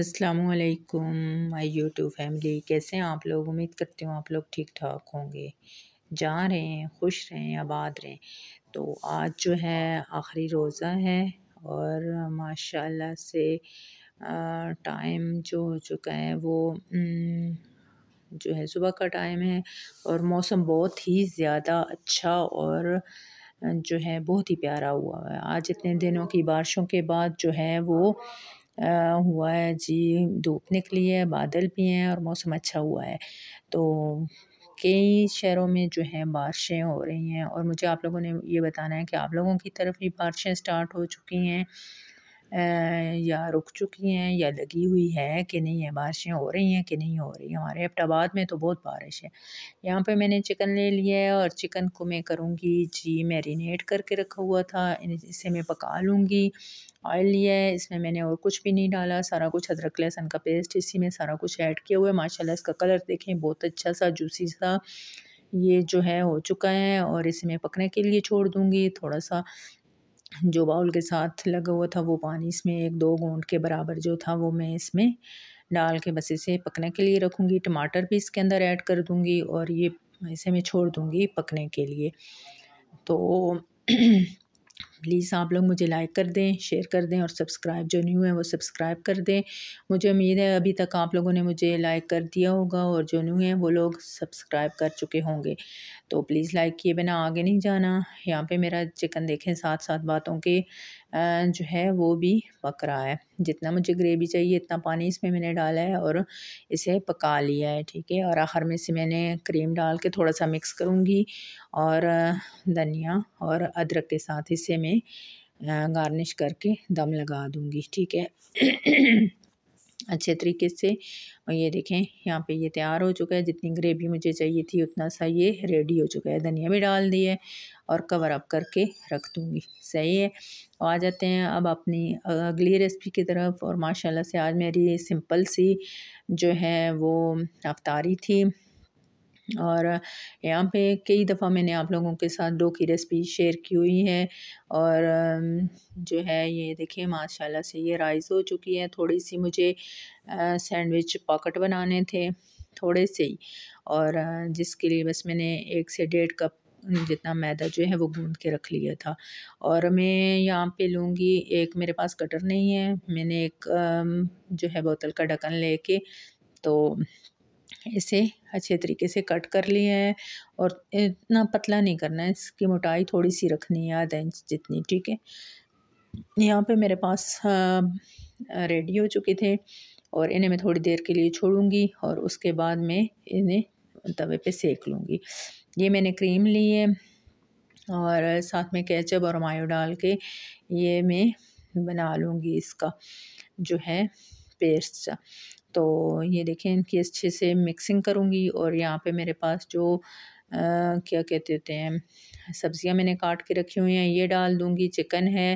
असलकुम my YouTube family कैसे हैं आप लोग उम्मीद करती हूँ आप लोग ठीक ठाक होंगे जा रहे हैं खुश रहें आबाद रहें तो आज जो है आखिरी रोज़ा है और माशाल्लाह से टाइम जो हो चुका है वो जो है सुबह का टाइम है और मौसम बहुत ही ज़्यादा अच्छा और जो है बहुत ही प्यारा हुआ है आज इतने दिनों की बारिशों के बाद जो है वो हुआ है जी धूप निकली है बादल भी हैं और मौसम अच्छा हुआ है तो कई शहरों में जो है बारिशें हो रही हैं और मुझे आप लोगों ने ये बताना है कि आप लोगों की तरफ भी बारिशें स्टार्ट हो चुकी हैं या रुक चुकी हैं या लगी हुई हैं कि नहीं है बारिशें हो रही हैं कि नहीं हो रही हमारे एबटाबाद में तो बहुत बारिश है यहाँ पे मैंने चिकन ले लिया है और चिकन को मैं करूँगी जी मैरिनेट करके रखा हुआ था इसे मैं पका लूँगी ऑयल लिया है इसमें मैंने और कुछ भी नहीं डाला सारा कुछ अदरक लहसन का पेस्ट इसी में सारा कुछ ऐड किया हुआ है माशाल्लाह इसका कलर देखें बहुत अच्छा सा जूसी सा ये जो है हो चुका है और इसे मैं पकने के लिए छोड़ दूँगी थोड़ा सा जो बाउल के साथ लगा हुआ था वो पानी इसमें एक दो घोंट के बराबर जो था वो मैं इसमें डाल के बस इसे पकने के लिए रखूँगी टमाटर भी इसके अंदर ऐड कर दूँगी और ये इसे मैं छोड़ दूँगी पकने के लिए तो प्लीज़ आप लोग मुझे लाइक कर दें शेयर कर दें और सब्सक्राइब जो न्यू है वो सब्सक्राइब कर दें मुझे उम्मीद है अभी तक आप लोगों ने मुझे लाइक कर दिया होगा और जो न्यू है वो लोग सब्सक्राइब कर चुके होंगे तो प्लीज़ लाइक किए बिना आगे नहीं जाना यहाँ पे मेरा चिकन देखें साथ साथ बातों के जो है वो भी पक रहा है जितना मुझे ग्रेवी चाहिए इतना पानी इसमें मैंने डाला है और इसे पका लिया है ठीक है और आखिर में से मैंने क्रीम डाल के थोड़ा सा मिक्स करूँगी और धनिया और अदरक के साथ इसे मैं गार्निश करके दम लगा दूँगी ठीक है अच्छे तरीके से और ये देखें यहाँ पे ये तैयार हो चुका है जितनी ग्रेवी मुझे चाहिए थी उतना सा ये रेडी हो चुका है धनिया भी डाल दिए है और कवर अप करके रख दूँगी सही है और आ जाते हैं अब अपनी अगली रेसिपी की तरफ और माशाल्लाह से आज मेरी सिंपल सी जो है वो अफतारी थी और यहाँ पे कई दफ़ा मैंने आप लोगों के साथ डो की रेसिपी शेयर की हुई है और जो है ये देखिए माशाल्लाह से ये राइस हो चुकी है थोड़ी सी मुझे सैंडविच पॉकेट बनाने थे थोड़े से ही और जिसके लिए बस मैंने एक से डेढ़ कप जितना मैदा जो है वो गूंद के रख लिया था और मैं यहाँ पे लूँगी एक मेरे पास कटर नहीं है मैंने एक जो है बोतल का ढक्कन लेके तो इसे अच्छे तरीके से कट कर लिए हैं और इतना पतला नहीं करना है इसकी मोटाई थोड़ी सी रखनी है आधा इंच जितनी ठीक है यहाँ पे मेरे पास रेडी हो चुके थे और इन्हें मैं थोड़ी देर के लिए छोड़ूंगी और उसके बाद मैं इन्हें तवे पे सेक लूँगी ये मैंने क्रीम ली है और साथ में कैचअप और मायो डाल के ये मैं बना लूँगी इसका जो है पेस्ट तो ये देखें इनकी अच्छे से मिक्सिंग करूँगी और यहाँ पे मेरे पास जो आ, क्या कहते होते हैं सब्ज़ियाँ मैंने काट के रखी हुई हैं ये डाल दूँगी चिकन है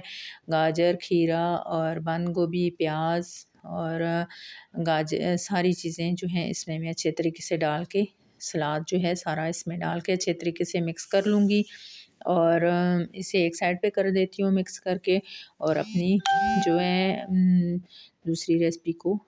गाजर खीरा और बंद गोभी प्याज और गाजर सारी चीज़ें जो हैं इसमें मैं अच्छे तरीके से डाल के सलाद जो है सारा इसमें डाल के अच्छे तरीके से मिक्स कर लूँगी और इसे एक साइड पे कर देती हूँ मिक्स करके और अपनी जो है दूसरी रेसिपी को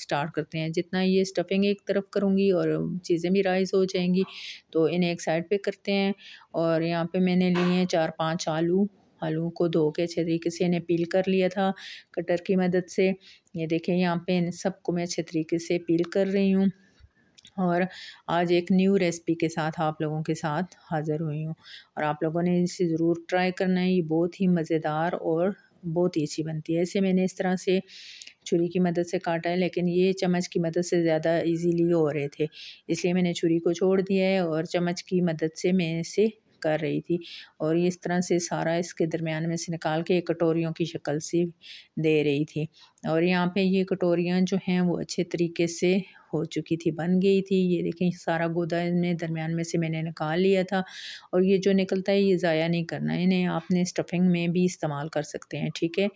स्टार्ट करते हैं जितना ये स्टफिंग एक तरफ करूँगी और चीज़ें भी राइस हो जाएंगी तो इन्हें एक साइड पे करते हैं और यहाँ पे मैंने लिए हैं चार पांच आलू आलू को धो के अच्छे तरीके से इन्हें पील कर लिया था कटर की मदद से ये देखें यहाँ पे इन सबको मैं अच्छे तरीके से पील कर रही हूँ और आज एक न्यू रेसिपी के साथ आप लोगों के साथ हाज़िर हुई हूँ और आप लोगों ने इसे ज़रूर ट्राई करना है ये बहुत ही मज़ेदार और बहुत ही अच्छी बनती है ऐसे मैंने इस तरह से छुरी की मदद से काटा है लेकिन ये चम्मच की मदद से ज़्यादा इजीली हो रहे थे इसलिए मैंने छुरी को छोड़ दिया है और चम्मच की मदद से मैं इसे कर रही थी और इस तरह से सारा इसके दरमियान में से निकाल के कटोरियों की शक्ल से दे रही थी और यहाँ पर ये कटोरियाँ जो हैं वो अच्छे तरीके से हो चुकी थी बन गई थी ये देखें सारा गोदा इन्हें दरमियान में से मैंने निकाल लिया था और ये जो निकलता है ये ज़ाया नहीं करना इन्हें आपने स्टफिंग में भी इस्तेमाल कर सकते हैं ठीक है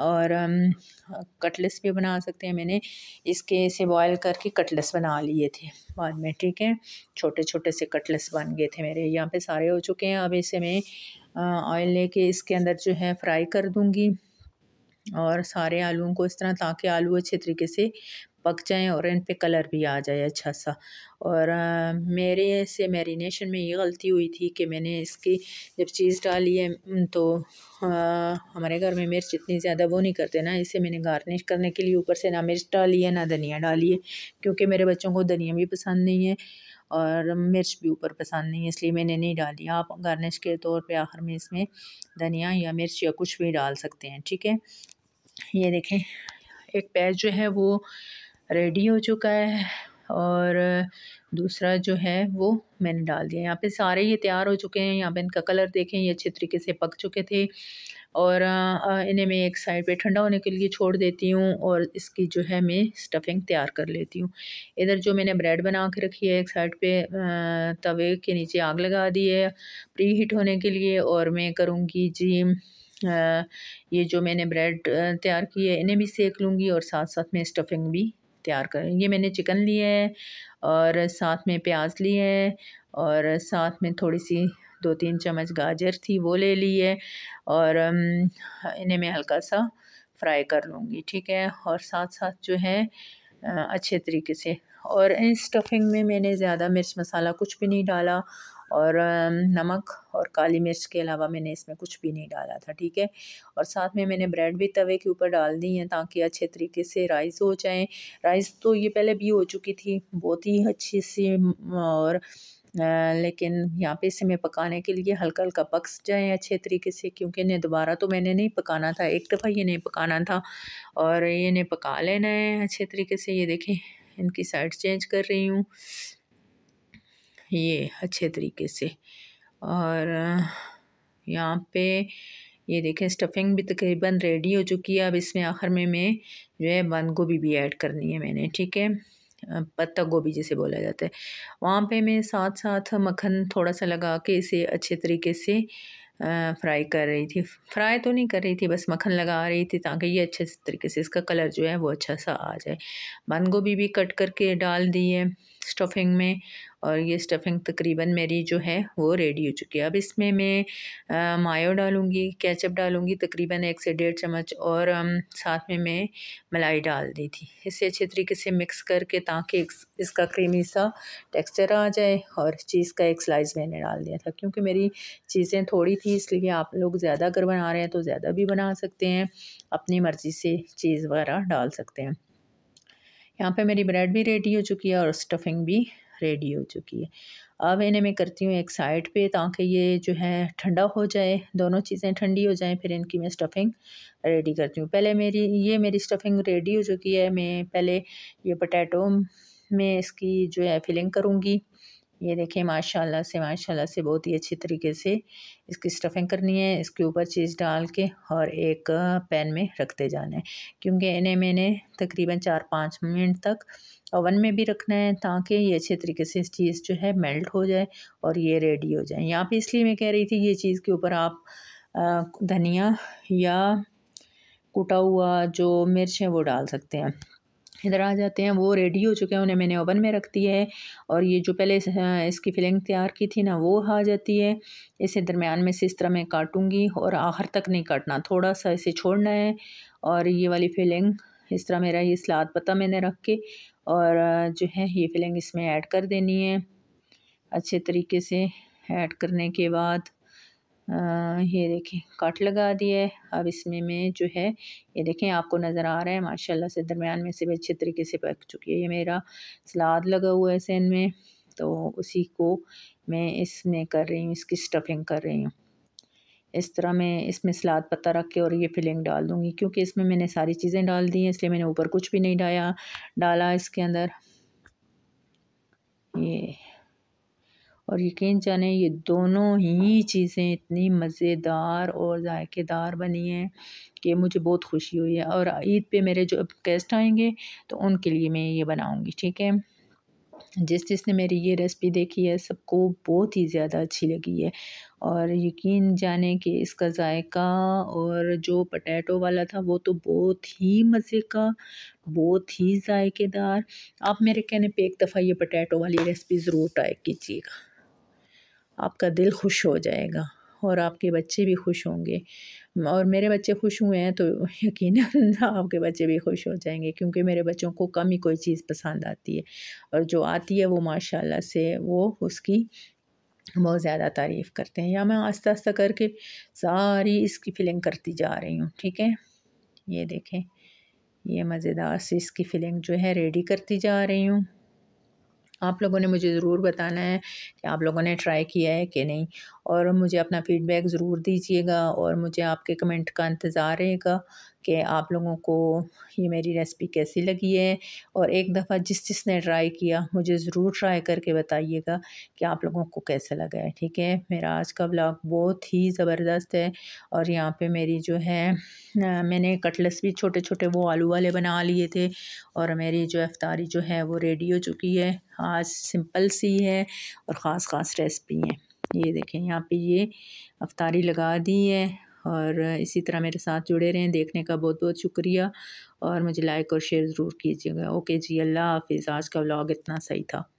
और कटलेस भी बना सकते हैं मैंने इसके से बॉयल करके कटलेस बना लिए थे बाद में ठीक है छोटे छोटे से कटलेस बन गए थे मेरे यहाँ पे सारे हो चुके हैं अब इसे मैं ऑयल लेके इसके अंदर जो है फ्राई कर दूँगी और सारे आलूओं को इस तरह ताकि आलू अच्छे तरीके से पक जाएँ और इन पर कलर भी आ जाए अच्छा सा और मेरे से मैरिनेशन में ये गलती हुई थी कि मैंने इसकी जब चीज़ डाली है तो आ, हमारे घर में मिर्च इतनी ज़्यादा वो नहीं करते ना इसे मैंने गार्निश करने के लिए ऊपर से ना मिर्च डाली है ना धनिया डाली है क्योंकि मेरे बच्चों को धनिया भी पसंद नहीं है और मिर्च भी ऊपर पसंद नहीं है इसलिए मैंने नहीं डाली आप गार्निश के तौर पर आखिर में इसमें धनिया या मिर्च या कुछ भी डाल सकते हैं ठीक है ये देखें एक पैच जो है वो रेडी हो चुका है और दूसरा जो है वो मैंने डाल दिया यहाँ पे सारे ये तैयार हो चुके हैं यहाँ पे इनका कलर देखें ये अच्छे तरीके से पक चुके थे और इन्हें मैं एक साइड पे ठंडा होने के लिए छोड़ देती हूँ और इसकी जो है मैं स्टफिंग तैयार कर लेती हूँ इधर जो मैंने ब्रेड बना के रखी है एक साइड पे तवे के नीचे आग लगा दी है प्री हीट होने के लिए और मैं करूँगी जी ये जो मैंने ब्रेड तैयार की है इन्हें भी सेक लूँगी और साथ साथ में स्टफिंग भी तैयार करें ये मैंने चिकन लिया है और साथ में प्याज लिया है और साथ में थोड़ी सी दो तीन चम्मच गाजर थी वो ले ली है और इन्हें मैं हल्का सा फ्राई कर लूँगी ठीक है और साथ साथ जो है अच्छे तरीके से और इन स्टफिंग में मैंने ज़्यादा मिर्च मसाला कुछ भी नहीं डाला और नमक और काली मिर्च के अलावा मैंने इसमें कुछ भी नहीं डाला था ठीक है और साथ में मैंने ब्रेड भी तवे के ऊपर डाल दी हैं ताकि अच्छे तरीके से राइस हो जाए राइस तो ये पहले भी हो चुकी थी बहुत ही अच्छी सी और लेकिन यहाँ पे इसे मैं पकाने के लिए हल्का हल्का पक जाए अच्छे तरीके से क्योंकि इन्हें दोबारा तो मैंने नहीं पकाना था एक दफ़ा ये नहीं पकाना था और ये इन्हें पका लेना है अच्छे तरीके से ये देखें इनकी साइड चेंज कर रही हूँ ये अच्छे तरीके से और यहाँ पे ये देखें स्टफिंग भी तकरीबन रेडी हो चुकी है अब इसमें आखिर में मैं जो है बंद गोभी भी ऐड करनी है मैंने ठीक है पत्ता गोभी जिसे बोला जाता है वहाँ पे मैं साथ साथ मक्खन थोड़ा सा लगा के इसे अच्छे तरीके से फ्राई कर रही थी फ्राई तो नहीं कर रही थी बस मक्खन लगा रही थी ताकि ये अच्छे तरीके से इसका कलर जो है वो अच्छा सा आ जाए बंद गोभी भी कट करके डाल दी है स्टफिंग में और ये स्टफिंग तकरीबन मेरी जो है वो रेडी हो चुकी है अब इसमें मैं मायो डालूँगी कैचअप डालूँगी तकरीबन एक से डेढ़ चम्मच और साथ में मैं मलाई डाल दी थी इसे अच्छे तरीके से मिक्स करके ताकि इसका क्रीमी सा टेक्सचर आ जाए और चीज़ का एक स्लाइस मैंने डाल दिया था क्योंकि मेरी चीज़ें थोड़ी थी इसलिए आप लोग ज़्यादा अगर बना रहे हैं तो ज़्यादा भी बना सकते हैं अपनी मर्ज़ी से चीज़ वगैरह डाल सकते हैं यहाँ पे मेरी ब्रेड भी रेडी हो चुकी है और स्टफिंग भी रेडी हो चुकी है अब इन्हें मैं करती हूँ एक साइड पे ताकि ये जो है ठंडा हो जाए दोनों चीज़ें ठंडी हो जाएं फिर इनकी मैं स्टफ़िंग रेडी करती हूँ पहले मेरी ये मेरी स्टफ़िंग रेडी हो चुकी है मैं पहले ये पटैटो में इसकी जो है फिलिंग करूँगी ये देखिए माशाल्लाह से माशाल्लाह से बहुत ही अच्छी तरीके से इसकी स्टफिंग करनी है इसके ऊपर चीज़ डाल के और एक पैन में रखते जाना है क्योंकि इन्हें मैंने तकरीबन चार पाँच मिनट तक ओवन में भी रखना है ताकि ये अच्छे तरीके से इस चीज़ जो है मेल्ट हो जाए और ये रेडी हो जाए यहाँ पे इसलिए मैं कह रही थी ये चीज़ के ऊपर आप धनिया या कूटा हुआ जो मिर्च है वो डाल सकते हैं इधर आ जाते हैं वो रेडी हो चुके हैं उन्हें मैंने ओवन में रख दिया है और ये जो पहले हाँ, इसकी फिलिंग तैयार की थी ना वो आ जाती है इसे दरमियान में से इस तरह मैं काटूँगी और आखिर तक नहीं काटना थोड़ा सा इसे छोड़ना है और ये वाली फिलिंग इस तरह मेरा ये सलाद पत्ता मैंने रख के और जो है ये फिलिंग इसमें ऐड कर देनी है अच्छे तरीके से ऐड करने के बाद ये देखें कट लगा दिया है अब इसमें मैं जो है ये देखें आपको नज़र आ रहा है माशाल्लाह से दरमियान में से भी अच्छे तरीके से पक चुकी है ये मेरा सलाद लगा हुआ है सैन में तो उसी को मैं इसमें कर रही हूँ इसकी स्टफिंग कर रही हूँ इस तरह मैं इसमें सलाद पत्ता रख के और ये फिलिंग डाल दूँगी क्योंकि इसमें मैंने सारी चीज़ें डाल दी हैं इसलिए मैंने ऊपर कुछ भी नहीं डाया डाला इसके अंदर ये और यकीन जाने ये दोनों ही चीज़ें इतनी मज़ेदार और जायकेदार बनी हैं कि मुझे बहुत खुशी हुई है और ईद पे मेरे जो गेस्ट आएंगे तो उनके लिए मैं ये बनाऊँगी ठीक है जिस जिसने मेरी ये रेसिपी देखी है सबको बहुत ही ज़्यादा अच्छी लगी है और यकीन जाने कि इसका जायका और जो पटैटो वाला था वो तो बहुत ही मज़े का बहुत ही जायकेदार आप मेरे कहने पे एक दफ़ा ये पटैटो वाली रेसिपी ज़रूर ट्राई कीजिएगा आपका दिल खुश हो जाएगा और आपके बच्चे भी खुश होंगे और मेरे बच्चे खुश हुए हैं तो यकीन आपके बच्चे भी खुश हो जाएंगे क्योंकि मेरे बच्चों को कम ही कोई चीज़ पसंद आती है और जो आती है वो माशाल्लाह से वो उसकी बहुत ज़्यादा तारीफ़ करते हैं या मैं आस्ता आस्ता करके सारी इसकी फिलिंग करती जा रही हूँ ठीक है ये देखें ये मज़ेदार से इसकी फिलिंग जो है रेडी करती जा रही हूँ आप लोगों ने मुझे ज़रूर बताना है कि आप लोगों ने ट्राई किया है कि नहीं और मुझे अपना फ़ीडबैक ज़रूर दीजिएगा और मुझे आपके कमेंट का इंतज़ार रहेगा कि आप लोगों को ये मेरी रेसिपी कैसी लगी है और एक दफ़ा जिस जिसने ट्राई किया मुझे ज़रूर ट्राई करके बताइएगा कि आप लोगों को कैसा लगा है ठीक है मेरा आज का ब्लॉग बहुत ही ज़बरदस्त है और यहाँ पे मेरी जो है मैंने कटलेस भी छोटे छोटे वो आलू वाले बना लिए थे और मेरी जो अफ्तारी जो है वो रेडी हो चुकी है आज सिंपल सी है और ख़ास ख़ास रेसिपी है ये देखें यहाँ पे ये अफतारी लगा दी है और इसी तरह मेरे साथ जुड़े रहें देखने का बहुत बहुत शुक्रिया और मुझे लाइक और शेयर ज़रूर कीजिएगा ओके जी अल्लाह हाफिज़ आज का व्लॉग इतना सही था